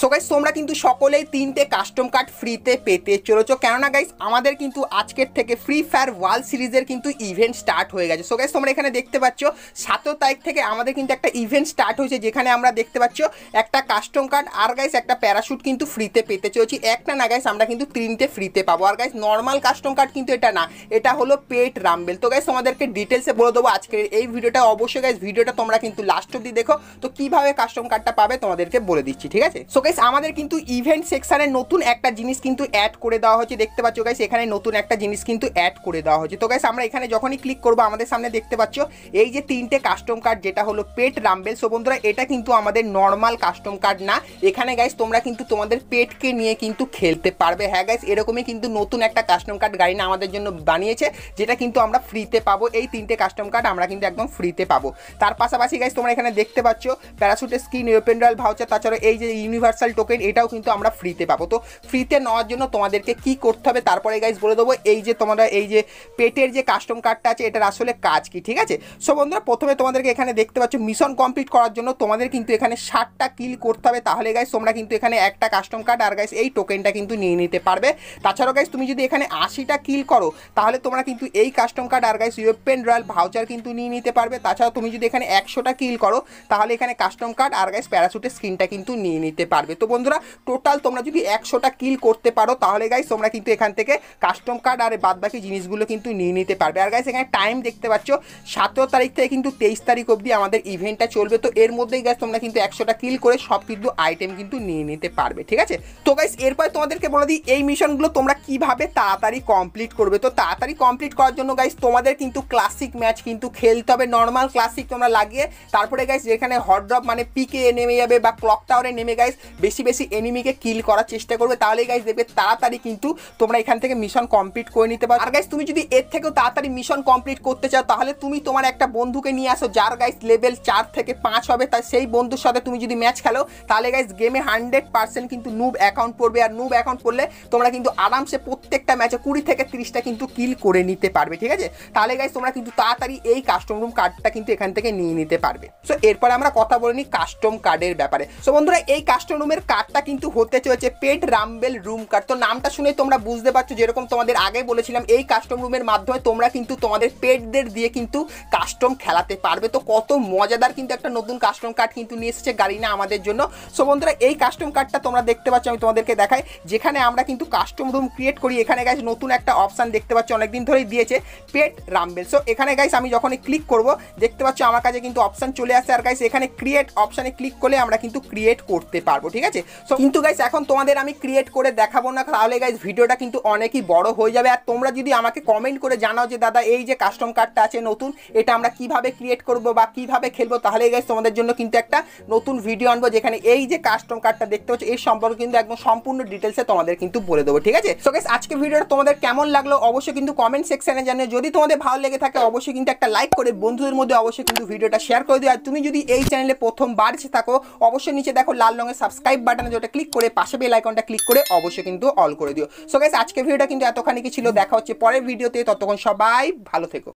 so guys তোমরা কিন্তু সকলেই তিনটে কাস্টম কার্ড ফ্রিতে পেতে চলেছো কেননা গাইজ আমাদের কিন্তু আজকের থেকে ফ্রি ফায়ার ওয়ার্ল্ড সিরিজের কিন্তু ইভেন্ট স্টার্ট হয়ে গেছে সো গাইজ তোমরা এখানে দেখতে পাচ্ছ সাত তারিখ থেকে আমাদের কিন্তু একটা ইভেন্ট স্টার্ট হয়েছে যেখানে আমরা দেখতে পাচ্ছ একটা কাস্টম কার্ড আর গাইজ একটা প্যারাশুট কিন্তু ফ্রিতে পেতে চলেছি একটা না গাইজ আমরা কিন্তু তিনটে ফ্রিতে পাবো আর গাইজ নর্মাল কাস্টম কার্ড কিন্তু এটা না এটা হলো পেট রামবেল তো গাইজ তোমাদেরকে ডিটেলসে বলে দেবো আজকের এই ভিডিওটা অবশ্যই গাইজ ভিডিওটা তোমরা কিন্তু লাস্ট অব্দি দেখো তো কীভাবে কাস্টম কার্ডটা পাবে তোমাদেরকে বলে দিচ্ছি ঠিক আছে সো গাইস আমাদের কিন্তু ইভেন্ট সেকশানে নতুন একটা জিনিস কিন্তু অ্যাড করে দেওয়া হচ্ছে দেখতে পাচ্ছ গাইস এখানে নতুন একটা জিনিস কিন্তু অ্যাড করে দেওয়া হচ্ছে তো গাইস আমরা এখানে যখনই ক্লিক করবো আমাদের সামনে দেখতে পাচ্ছ এই যে তিনটে কাস্টম কার্ড যেটা হলো পেট রামবেল সো বন্ধুরা এটা কিন্তু আমাদের নর্মাল কাস্টম কার্ড না এখানে গাইস তোমরা কিন্তু তোমাদের পেটকে নিয়ে কিন্তু খেলতে পারবে হ্যাঁ গাইস এরকমই কিন্তু নতুন একটা কাস্টম কার্ড গাড়ি না আমাদের জন্য বানিয়েছে যেটা কিন্তু আমরা ফ্রিতে পাবো এই তিনটে কাস্টম কার্ড আমরা কিন্তু একদম ফ্রিতে পাবো তার পাশাপাশি গাইস তোমরা এখানে দেখতে পাচ্ছ প্যারাসুটের স্কিন ইউপেন্ডাল ভাউচার তাছাড়া এই যে ইউনিভার্স ইউনিভার্সাল টোকেন এটাও কিন্তু আমরা ফ্রিতে পাবো তো ফ্রিতে নেওয়ার জন্য তোমাদেরকে কি করতে হবে তারপরে গাইজ বলে দেবো এই যে তোমরা এই যে পেটের যে কাস্টম কার্ডটা আছে এটার আসলে কাজ কি ঠিক আছে সো বন্ধুরা প্রথমে তোমাদেরকে এখানে দেখতে পাচ্ছ মিশন কমপ্লিট করার জন্য তোমাদের কিন্তু এখানে ষাটটা কিল করতে হবে তাহলে গাইজ তোমরা কিন্তু এখানে একটা কাস্টম কার্ড আর গাইজ এই টোকেনটা কিন্তু নিয়ে নিতে পারবে তাছাড়াও গাইজ তুমি যদি এখানে আশিটা কিল করো তাহলে তোমরা কিন্তু এই কাস্টম কার্ড আর গাইজ ইউরোপিয়ান রয়্যাল ভাউচার কিন্তু নিয়ে নিতে পারবে তাছাড়া তুমি যদি এখানে একশোটা কিল করো তাহলে এখানে কাস্টম কার্ড আর গাইজ প্যারাসুটের স্কিনটা কিন্তু নিয়ে নিতে পারবে থাকবে তো বন্ধুরা টোটাল তোমরা যদি একশোটা কিল করতে পারো তাহলে গাইস তোমরা কিন্তু এখান থেকে কাস্টম কার্ড আর বাদ বাকি জিনিসগুলো কিন্তু নিয়ে নিতে পারবে আর গাইস এখানে টাইম দেখতে পাচ্ছ সতেরো তারিখ থেকে কিন্তু তেইশ তারিখ অবধি আমাদের ইভেন্টটা চলবে তো এর মধ্যেই গাইস তোমরা কিন্তু একশোটা কিল করে সব কিন্তু আইটেম কিন্তু নিয়ে নিতে পারবে ঠিক আছে তো গাইস এরপর তোমাদেরকে বলে দিই এই মিশনগুলো তোমরা কিভাবে তাড়াতাড়ি কমপ্লিট করবে তো তাড়াতাড়ি কমপ্লিট করার জন্য গাইস তোমাদের কিন্তু ক্লাসিক ম্যাচ কিন্তু খেলতে হবে নর্মাল ক্লাসিক তোমরা লাগিয়ে তারপরে গাইস যেখানে হট ড্রপ মানে পিকে নেমে যাবে বা ক্লক টাওয়ারে নেমে গাইস বেশি বেশি এনিমিকে কিল করার চেষ্টা করবে তাহলে গাইজ দেখবে তাড়াতাড়ি কিন্তু তোমরা এখান থেকে মিশন কমপ্লিট করে নিতে পারো আর গাইজ তুমি যদি এর থেকেও তাড়াতাড়ি মিশন কমপ্লিট করতে চাও তাহলে তুমি তোমার একটা বন্ধুকে নিয়ে আসো যার গাইজ লেভেল চার থেকে পাঁচ হবে তাই সেই বন্ধুর সাথে তুমি যদি ম্যাচ খেলো তাহলে গাইজ গেমে হান্ড্রেড পার্সেন্ট কিন্তু নুব অ্যাকাউন্ট পড়বে আর নুব অ্যাকাউন্ট পড়লে তোমরা কিন্তু আরামসে প্রত্যেকটা ম্যাচে কুড়ি থেকে তিরিশটা কিন্তু কিল করে নিতে পারবে ঠিক আছে তাহলে গাইজ তোমরা কিন্তু তাড়াতাড়ি এই কাস্টম রুম কার্ডটা কিন্তু এখান থেকে নিয়ে নিতে পারবে সো এরপরে আমরা কথা বলে নিই কাস্টম কার্ডের ব্যাপারে সো বন্ধুরা এই কাস্টম রুমের কার্ডটা কিন্তু হতে চলেছে পেট রামবেল রুম কার্ড তো নামটা শুনে তোমরা বুঝতে পারছো যেরকম তোমাদের আগে বলেছিলাম এই কাস্টম রুমের মাধ্যমে তোমরা কিন্তু তোমাদের পেটদের দিয়ে কিন্তু কাস্টম খেলাতে পারবে তো কত মজাদার কিন্তু একটা নতুন কাস্টম কার্ড কিন্তু নিয়ে এসেছে গাড়ি না আমাদের জন্য সো বন্ধুরা এই কাস্টম কার্ডটা তোমরা দেখতে পাচ্ছ আমি তোমাদেরকে দেখাই যেখানে আমরা কিন্তু কাস্টম রুম ক্রিয়েট করি এখানে গাইস নতুন একটা অপশান দেখতে পাচ্ছ অনেকদিন ধরেই দিয়েছে পেট রামবেল সো এখানে গাইস আমি যখনই ক্লিক করব দেখতে পাচ্ছ আমার কাছে কিন্তু অপশান চলে আসে আর গাইস এখানে ক্রিয়েট অপশানে ক্লিক করলে আমরা কিন্তু ক্রিয়েট করতে পারবো ঠিক আছে সো কিন্তু গাইস এখন তোমাদের আমি ক্রিয়েট করে দেখাবো না তাহলে গাইস ভিডিওটা কিন্তু অনেকই বড় হয়ে যাবে আর তোমরা যদি আমাকে কমেন্ট করে জানাও যে দাদা এই যে কাস্টম কার্ডটা আছে নতুন এটা আমরা কিভাবে ক্রিয়েট করব বা কিভাবে খেলবো তাহলে গাইস তোমাদের জন্য কিন্তু একটা নতুন ভিডিও আনবো যেখানে এই যে কাস্টম কার্ডটা দেখতে পাচ্ছ এই সম্পর্কে কিন্তু একদম সম্পূর্ণ ডিটেলসে তোমাদের কিন্তু বলে দেবো ঠিক আছে সো গাইস আজকে ভিডিওটা তোমাদের কেমন লাগলো অবশ্যই কিন্তু কমেন্ট সেকশনে জানিয়ে যদি তোমাদের ভালো লেগে থাকে অবশ্যই কিন্তু একটা লাইক করে বন্ধুদের মধ্যে অবশ্যই কিন্তু ভিডিওটা শেয়ার করে দিও আর তুমি যদি এই চ্যানেলে প্রথমবার এসে থাকো অবশ্যই নিচে দেখো লাল রঙের সাবস্ক্রাইব সাবস্ক্রাইব বাটনে যেটা ক্লিক করে পাশে বেল আইকনটা ক্লিক করে অবশ্যই কিন্তু অল করে দিও সো গাইস আজকে ভিডিওটা কিন্তু এতখানি কি ছিল দেখা হচ্ছে পরের ভিডিওতে ততক্ষণ সবাই ভালো থেকো